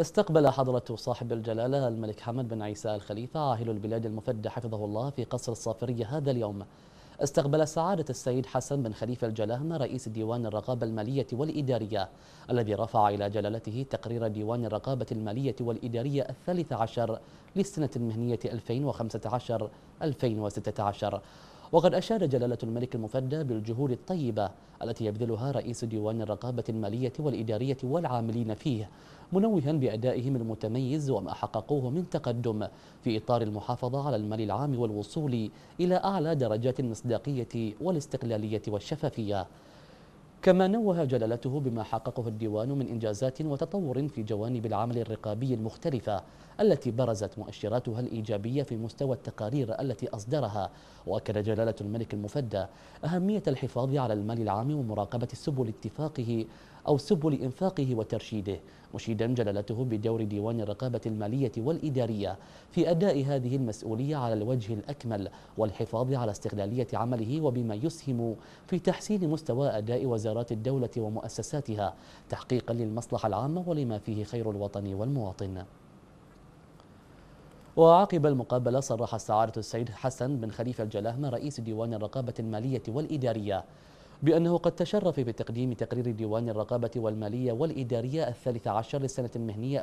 استقبل حضرة صاحب الجلالة الملك حمد بن عيسى الخليفة عاهل البلاد المفدى حفظه الله في قصر الصافرية هذا اليوم استقبل سعادة السيد حسن بن خليفة الجلاهمة رئيس ديوان الرقابة المالية والإدارية الذي رفع إلى جلالته تقرير ديوان الرقابة المالية والإدارية الثالث عشر للسنة المهنية 2015-2016 وقد أشاد جلالة الملك المفدى بالجهود الطيبة التي يبذلها رئيس ديوان الرقابة المالية والإدارية والعاملين فيه منوها بأدائهم المتميز وما حققوه من تقدم في إطار المحافظة على المال العام والوصول إلى أعلى درجات المصداقية والاستقلالية والشفافية كما نوه جلالته بما حققه الديوان من إنجازات وتطور في جوانب العمل الرقابي المختلفة التي برزت مؤشراتها الإيجابية في مستوى التقارير التي أصدرها وأكد جلالة الملك المفدى أهمية الحفاظ على المال العام ومراقبة سبل اتفاقه أو سبل إنفاقه وترشيده مشيدا جلالته بدور ديوان الرقابة المالية والإدارية في أداء هذه المسؤولية على الوجه الأكمل والحفاظ على استغلالية عمله وبما يسهم في تحسين مستوى أداء وزارات الدولة ومؤسساتها تحقيقا للمصلحة العامة ولما فيه خير الوطن والمواطن وعقب المقابلة صرح السعادة السيد حسن بن خليفة الجلاهمة رئيس ديوان الرقابة المالية والإدارية بأنه قد تشرف بتقديم تقرير ديوان الرقابة والمالية والإدارية الثالث عشر للسنة المهنية 2015-2016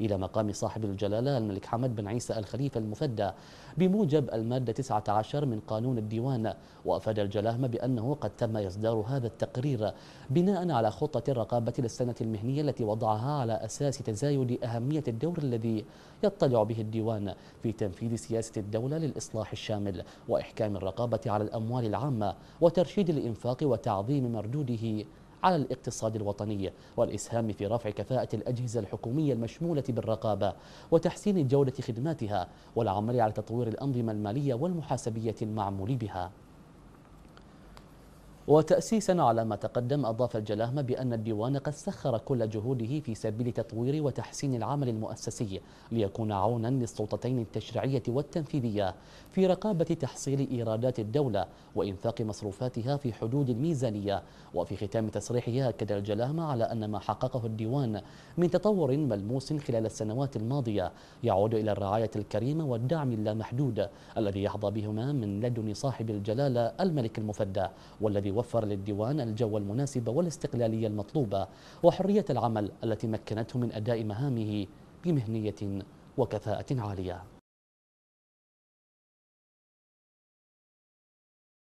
إلى مقام صاحب الجلالة الملك حمد بن عيسى الخليفة المفدى بموجب المادة 19 من قانون الديوان وأفاد الجلاهمة بأنه قد تم إصدار هذا التقرير بناء على خطة الرقابة للسنة المهنية التي وضعها على أساس تزايد أهمية الدور الذي يطلع به الديوان في تنفيذ سياسة الدولة للإصلاح الشامل وإحكام الرقابة على الأموال العامة وترشيد الإنفاق وتعظيم مردوده على الاقتصاد الوطني والإسهام في رفع كفاءة الأجهزة الحكومية المشمولة بالرقابة وتحسين جودة خدماتها والعمل على تطوير الأنظمة المالية والمحاسبية المعمول بها وتأسيسا على ما تقدم أضاف الجلاهمة بأن الديوان قد سخر كل جهوده في سبيل تطوير وتحسين العمل المؤسسي ليكون عونا للسلطتين التشريعية والتنفيذية في رقابة تحصيل إيرادات الدولة وإنفاق مصروفاتها في حدود الميزانية وفي ختام تصريحه أكد الجلاهمة على أن ما حققه الديوان من تطور ملموس خلال السنوات الماضية يعود إلى الرعاية الكريمة والدعم اللامحدود الذي يحظى بهما من لدن صاحب الجلالة الملك المفدى والذي وفر للديوان الجو المناسب والاستقلالية المطلوبة وحرية العمل التي مكنته من أداء مهامه بمهنية وكفاءة عالية